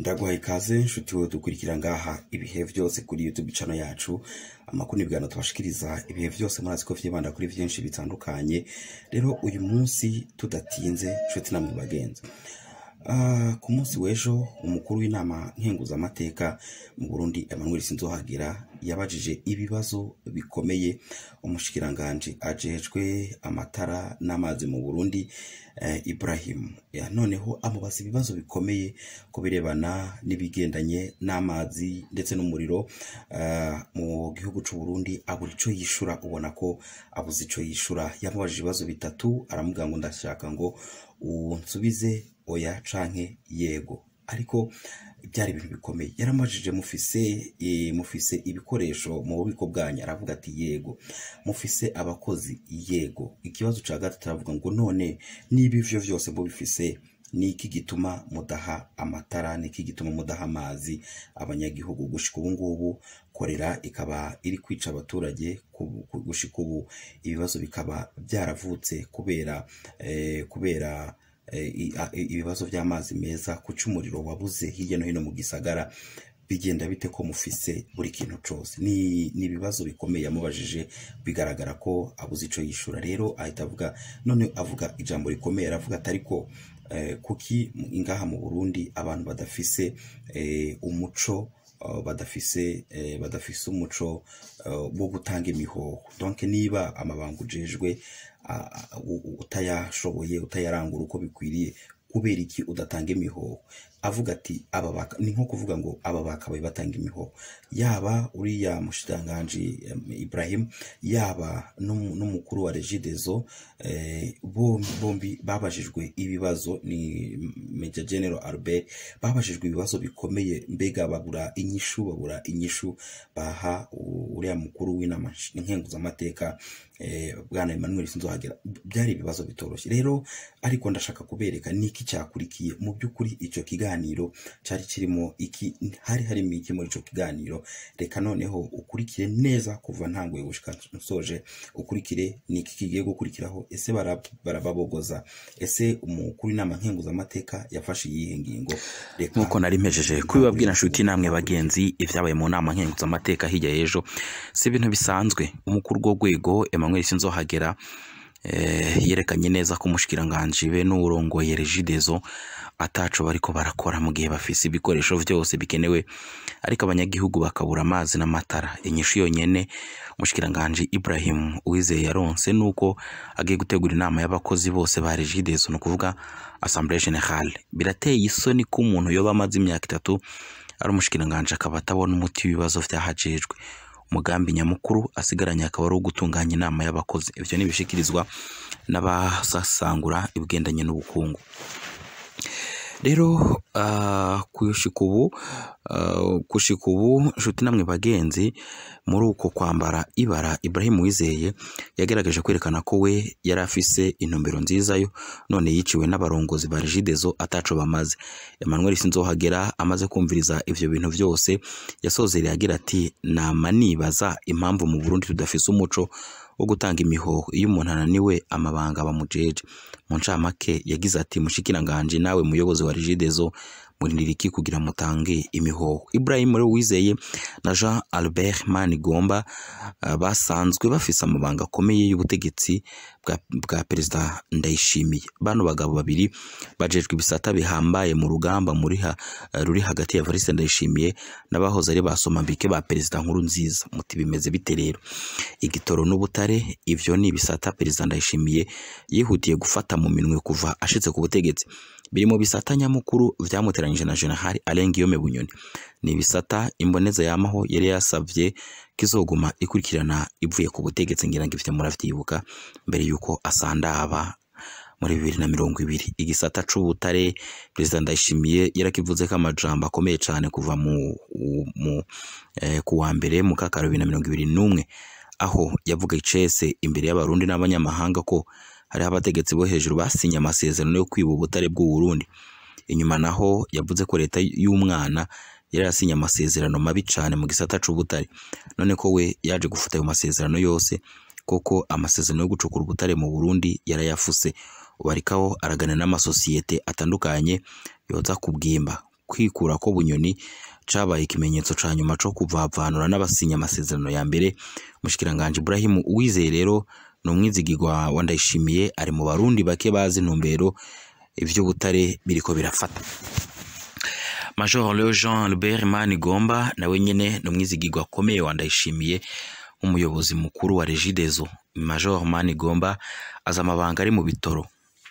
ndaguha ikaze nshuti we dukurikira ngaha ibihe byose kuri yutube cano yacu amakuru n'ibiganiro tubashikiriza ibihe byose murazi ko byibanda kuri byinshi bitandukanye rero uyu munsi tudatinze nshuti namwe bagenzi Ah, ku munsi w'ejo umukuru w'inama nkenguzamateka mu burundi emmanuel sinzohagira yabajije ibibazo bikomeye umushikiranganji ajejwe amatara n'amazi mu burundi eh, ibrahim noneho amubaza ibibazo bikomeye ku birebana n'ibigendanye n'amazi ndetse n'umuriro ah, mu gihugu cy'u Burundi abura icyo yishura ubona ko abuze icyo yishura yamubajije ibibazo bitatu aramubwira ngo ndashaka ngo unsubize oya canke yego ariko byari ibintu bikomeye yaramajije mufise e, mufise ibikoresho mu bubiko bwanyu aravuga ati yego mufise abakozi yego ikibazo cya gatatu aravuga ngo none niba ibyo byose mubifise ni iki gituma mudaha amatara ni iki gituma mudaha amazi abanyagihugu gushika ubu ngubu korera ikaba iri kwica abaturage gushika ubu ibibazo bikaba byaravutse kubera e, kubera Eh, ibibazo by'amazi meza kuca umuriro wabuze hirya no hino mu gisagara bigenda bite ko mufise buri kintu cyose ni ibibazo bikomeye yamubajije bigaragara ko abuze icyo yishyura rero ahita avuga none avuga ijambo rikomeye aravuga atari ko eh, kuki ingaha mu burundi abantu badafise eh, umuco badafise badafise umuco wo gutanga imihoho donke niba amabanga ujejwe utayashoboye utayarangura uko bikwiriye kubera iki udatanga imihoho avuga ati aba baka ni nko kuvuga ngo aba bakabaye batanga imihoho yaba uriya mushitanganji Ibrahim yaba n'umukuru wa regidezo eh, bombi babajijwe ibibazo ni Major General Albert babajijwe ibibazo bikomeye mbega babura inyishu babura inyishu baha uriya mukuru w'inama nkenguzamateka eh, bwana Emmanuel Sinzohagera byari ibibazo bitoroshye rero ariko ndashaka kubereka niki cyakurikiye mu by'ukuri icyo kigali kiganiro cyari kirimo iki hari harimo iki muri icyo kiganiro reka noneho ukurikire neza kuva ntanguye gushika nsoje ukurikire ni iki kigiye gukurikiraho ese barababogoza ese umukuru inama nkenguzamateka yafashe iyihe ngingo nk'uko nari mpejeje kubibabwira inshuti namwe bagenzi ibyabaye mu nama nkenguzamateka hirya y'ejo si ibintu bisanzwe umukuru w'urwego emmanuel sinzohagera Eh, yerekanye neza ko umushikiranganji be n'uwurongoye regidezo ataco bariko barakora mu gihe bafise ibikoresho vyose bikenewe ariko abanyagihugu bakabura amazi n'amatara inyishu yonyene umushikiranganji Ibrahim wize yaronse nuko agiye gutegura inama y'abakozi bose ba regidezo no kuvuga assemblée Generale birateye isoni ko umuntu yoba amaze imyaka itatu ari umushikiranganji akaba atabona umuti w'ibibazo vyahajejwe umugambi nyamukuru asigaranye akaba ari uwo inama y'abakozi ibyo ni ibishyikirizwa n'abasasangura ibigendanye n'ubukungu. rero gushika ah, ubu gushika ah, ubu inshuti namwe bagenzi muri uko kwambara ibara Ibrahim Wizeye yagaragaje kwerekana ko we yari afise intumbero nziza yo none yiciwe n'abarongozi ba Regideso ataco bamaze Emmanuel Sinzohagera amaze kumviriza ivyo bintu byose yasozereye agira ati nama nibaza impamvu mu Burundi tudafise umuco wo gutanga imihoho iyo umuntu ananiwe amabanga bamujeje mu ncamake yagize ati mushikiranganje nawe muyobozi wa regidezo Murindiriki kugira mutange imihoho Ibrahim rero wizeye na Jean Albert Manigomba eh, basanzwe bafise amabanga akomeye y'ubutegetsi bwa perezida Ndayishimiye bano bagabo babiri bajejwe ibisata bihambaye mu rugamba muri ha eh, ruri hagati ya Evariste Ndayishimiye n'abahoze ari basomambike ba perezida nkuru nziza muti bimeze bite rero igitoro n'ubutare ibyo ni ibisata perezida Ndayishimiye yihutiye gufata mu minwe kuva ashitse ku butegetsi biri mu bisata nyamukuru byamuteranyije na General Alain Guillaume Bunyoni ni ibisata imboneza yamaho yari yasabye ko izoguma ikurikirana ivuye ku butegetsi ngira ngo ifite muravyibuka mbere yuko asandaba muri bibiri na mirongo ibiri igisata c'ubutare perezida ndayishimiye yarakivuze ko amajambo akomeye cyane kuva mu, mu eh, kuwa mbere mu kaka bibiri na mirongo ibiri n'umwe aho yavuga icese imbere y'abarundi n'abanyamahanga ko hariho abategetsi bo hejuru basinye amasezerano yo kwiba ubutare bw'u Burundi inyuma naho yavuze ko leta y'umwana yari yasinye amasezerano mabi cyane mu gisata cy'ubutare none ko we yaje gufuta ayo masezerano yose koko amasezerano yo gucukura ubutare mu Burundi yarayafuse ubu aragana n'amasosiyete atandukanye yoza kubwimba kwikura ko bunyoni cabaye ikimenyetso ca nyuma cyo kuvavanura n'abasinya amasezerano ya mbere mushikiranganje Ibrahim wize rero ni umwizigirwa wa Ndayishimiye ari mu barundi bake bazi intumbero iby'ubutare biriko birafata Major Leo Jean Albert Manigomba nawe nyene ni umwizigirwa akomeye wa umuyobozi mukuru wa Regideso Major Manigomba aza amabanga ari mu bitoro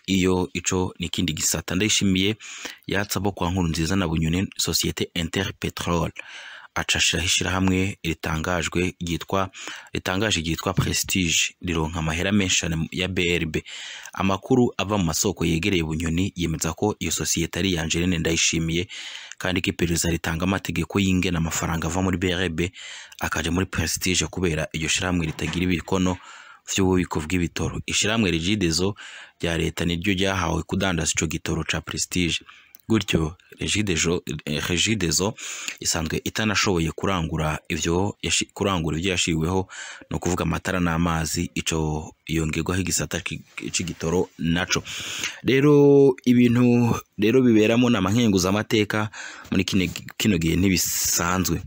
iyo ico nikindi gisata Ndayishimiye yatsa bo kwa nkuru nziza na Bunyoni societe Interpetrol acashiraho ishyirahamwe ritangajwe ryitwa ritangaje ryitwa Prestige rironka amahera menshi ya BRB amakuru ava mu masoko yegereye ubunyoni yemeza ko iyo sosiyete ari Angeline Ndayishimiye kandi ko iperereza ritanga amategeko y'ingena amafaranga ava muri BRB akaja muri Prestige kubera iryo shyirahamwe ritagira ibikono by’ububiko bw'ibitoro ishiramwe rigidezo rya leta niryo ryahawe kudandaza icyo gitoro cya Prestige gutyo regidezo isanzwe itanashoboye kurangura ibyo kurangura ibyo yashiriweho ni ukuvuga amatara n'amazi icyo yongerwaho igisata cy'igitoro naco rero ibintu rero biberamo ni amankenguzamateka muri kino gihe ntibisanzwe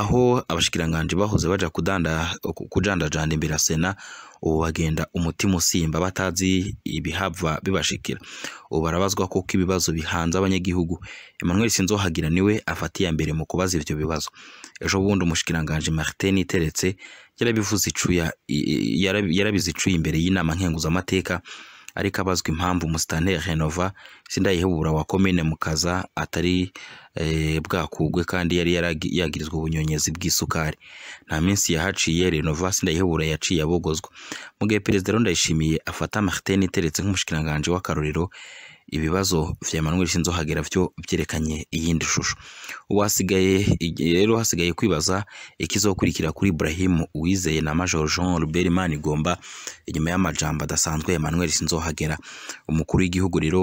aho abashikiranganji bahoze bajya kudanda kujandajanda imbere ya sena ubu bagenda umutima usimba batazi ibihava bibashikira ubu barabazwa kuko ibibazo bihanze abanyagihugu Emmanuel Sinzohagira niwe afata iya mbere mu kubaza ibyo bibazo ejo bundi umushikiranganje Martin Iteretse yarabivuze icuya yarabizicuye imbere y'inama nkenguzamateka ariko abazwi impamvu umusitanteri renova sindayihebura wa komine mukaza atari eh, bwakugwe kandi yari yagirizwa ubunyonyezi bw'isukari nta minsi yahaciye renova sindayihebura yaciye abogozwa mu gihe perezida ndayishimiye afata martin iteretse nk'umushikiranganji w'akarorero ibibazo bya manuel shinzohagera byo byerekanye iyindi shusho wasigaye rero hasigaye kwibaza ikizokurikira kuri Ibrahim Uwizeye na Major Jean Robert Manigomba inyuma y'amajambo adasanzwe Emmanuel Sinzohagera umukuru w'igihugu rero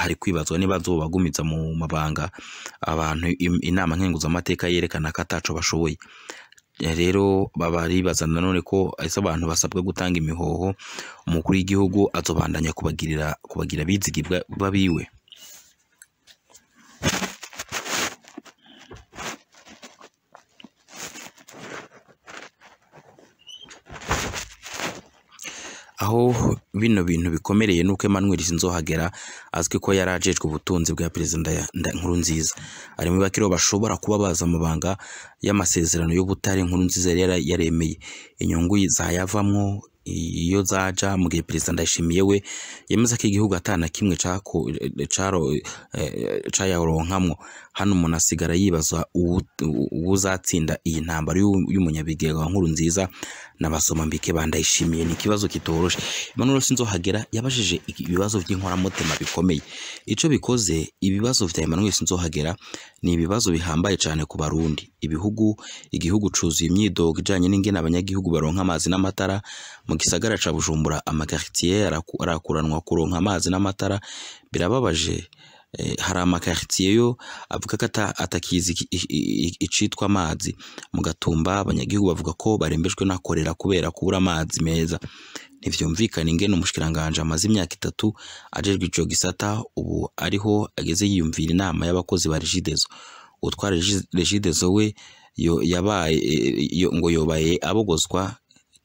hari kwibazwa niba azobagumiza mu mabanga abantu inama nkenguzamateka yerekana ko ataco bashoboye Eh, rero baba bibaza nanone ko ese abantu basabwa gutanga imihoho umukuru w'igihugu kubagirira kubagira abizigirwa babiwe. aho bino bintu bikomereye nuko Emmanuel Sinzohagera azwi ko yari ajejwe ubutunzi bwa perezida Nkurunziza ari mu bakiriho bashobora kuba baza amabanga y'amasezerano y'ubutare nziza yari yaremeye inyungu zayavamwo iyo zaja mu gihe perezida Ndayishimiye we yemeza ko igihugu atana kimwe cyayaronkamwo hano umuntu asigara yibaza uzatsinda iyi ntambara y'umunyabigega wa nkuru nziza n'abasomambike bandayishimiye ni ikibazo kitoroshe Emmanuel Sinzohagera yabajije ibibazo by'inkoramutima bikomeye icyo bikoze ibibazo bya Emmanuel Sinzohagera ni ibibazo bihambaye cyane ku barundi ibihugu igihugu cuzuye imyidogo ijyanye n'ingene abanyagihugu baronka amazi n'amatara mu gisagara ca Bujumbura amakartier arakuranwa kuronka amazi n'amatara birababaje Eh, hari amakaritsiye yo avuga ko atakizi icitwa amazi mu gatumba abanyagihugu bavuga ko barembejwe n'akorera kubera kubura amazi meza ntibyumvikane ingene umushikiranganje amaze imyaka itatu ajejwe ico gisata ubu ariho ageze yiyumvira inama y'abakozi ba regidezo utwara regidezo we yo yabaye eh, ngo yobaye abogozwa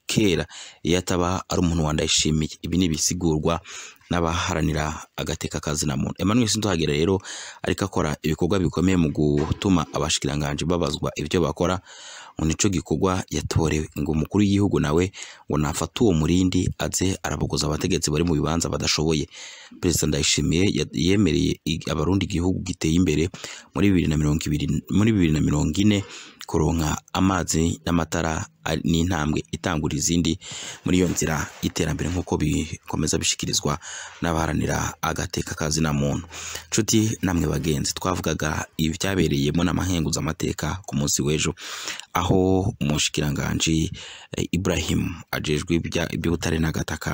kera iyo ataba ari umuntu wandayishimiye ibi ni ibisigurwa n'abaharanira agateka ka zina Emmanuel Sinduhagera rero ariko akora ibikorwa bikomeye mu gutuma abashikiranganje babazwa ibyo bakora ngo nico gikorwa yatorewe ngo umukuru w'igihugu nawe ngo nafata uwo murindi aze arabogoza abategetsi bari mu bibanza badashoboye perezida Ndayishimiye yemereye abarundi igihugu giteye imbere muri bibiri na mirongo ibiri muri bibiri na mirongo ine kuronka amazi n'amatara ni intambwe itangura izindi muri iyo nzira y'iterambere nk'uko bikomeza bishyikirizwa n'abaharanira agateka kazina muntu nshuti namwe bagenzi twavugaga ibyabereye mu nama nkenguzamateka ku munsi w'ejo aho umushikiranganji eh, Ibrahim ajejwe iby'ubutare n'agataka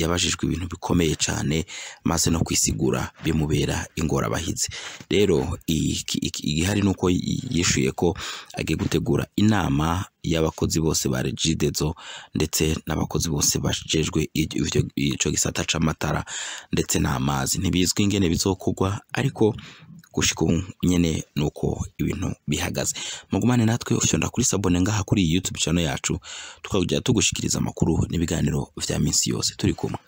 yabajijwe ibintu bikomeye cyane maze no kwisigura bimubera ingorabahizi rero igihari ni uko yishuye ko agiye gutegura inama y'abakozi bose ba regidezo ndetse n'abakozi bose bajejwe icyo gisata cy'amatara ndetse n'amazi ntibizwi ingene bizokugwa ariko gushika ubu nyene uko ibintu bihagaze mugumane natwe ushonda kuri sabone ngaha kuri YouTube channel yacu tukajya tugushikiriza amakuru n'ibiganiro bya minsi yose turi kumwe